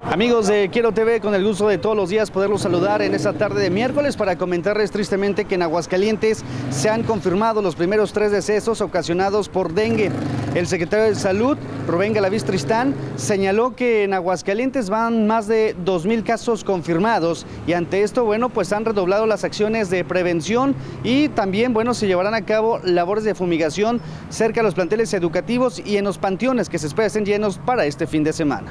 Amigos de Quiero TV, con el gusto de todos los días poderlos saludar en esta tarde de miércoles para comentarles tristemente que en Aguascalientes se han confirmado los primeros tres decesos ocasionados por dengue. El secretario de Salud, Rubén Galaviz Tristán, señaló que en Aguascalientes van más de 2.000 casos confirmados y ante esto, bueno, pues han redoblado las acciones de prevención y también, bueno, se llevarán a cabo labores de fumigación cerca de los planteles educativos y en los panteones que se espera llenos para este fin de semana.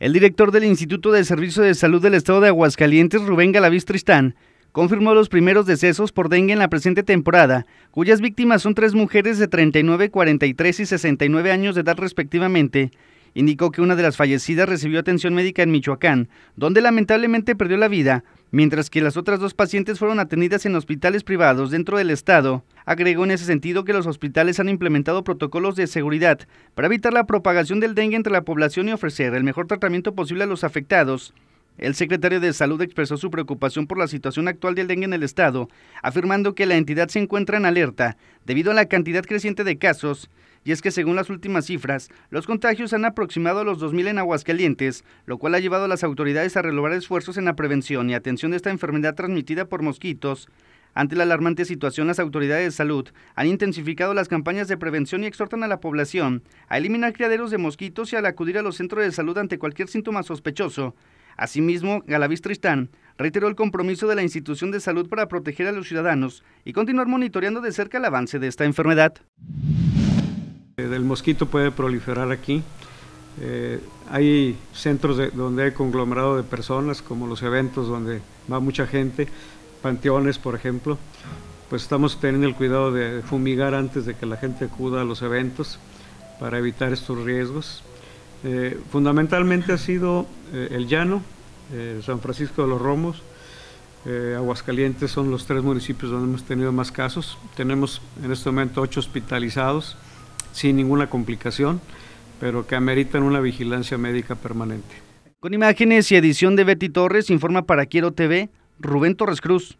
El director del Instituto de Servicio de Salud del Estado de Aguascalientes, Rubén Galaviz Tristán, confirmó los primeros decesos por dengue en la presente temporada, cuyas víctimas son tres mujeres de 39, 43 y 69 años de edad respectivamente. Indicó que una de las fallecidas recibió atención médica en Michoacán, donde lamentablemente perdió la vida, mientras que las otras dos pacientes fueron atendidas en hospitales privados dentro del estado. Agregó en ese sentido que los hospitales han implementado protocolos de seguridad para evitar la propagación del dengue entre la población y ofrecer el mejor tratamiento posible a los afectados. El secretario de Salud expresó su preocupación por la situación actual del dengue en el estado, afirmando que la entidad se encuentra en alerta debido a la cantidad creciente de casos, y es que según las últimas cifras, los contagios han aproximado a los 2.000 en Aguascalientes, lo cual ha llevado a las autoridades a relevar esfuerzos en la prevención y atención de esta enfermedad transmitida por mosquitos. Ante la alarmante situación, las autoridades de salud han intensificado las campañas de prevención y exhortan a la población a eliminar criaderos de mosquitos y al acudir a los centros de salud ante cualquier síntoma sospechoso, Asimismo, Galavis Tristán reiteró el compromiso de la institución de salud para proteger a los ciudadanos y continuar monitoreando de cerca el avance de esta enfermedad. Eh, el mosquito puede proliferar aquí. Eh, hay centros donde hay conglomerado de personas, como los eventos donde va mucha gente, panteones, por ejemplo. Pues estamos teniendo el cuidado de fumigar antes de que la gente acuda a los eventos para evitar estos riesgos. Eh, fundamentalmente ha sido eh, el llano, eh, San Francisco de los Romos, Aguascalientes son los tres municipios donde hemos tenido más casos. Tenemos en este momento ocho hospitalizados sin ninguna complicación, pero que ameritan una vigilancia médica permanente. Con imágenes y edición de Betty Torres, informa para Quiero TV, Rubén Torres Cruz.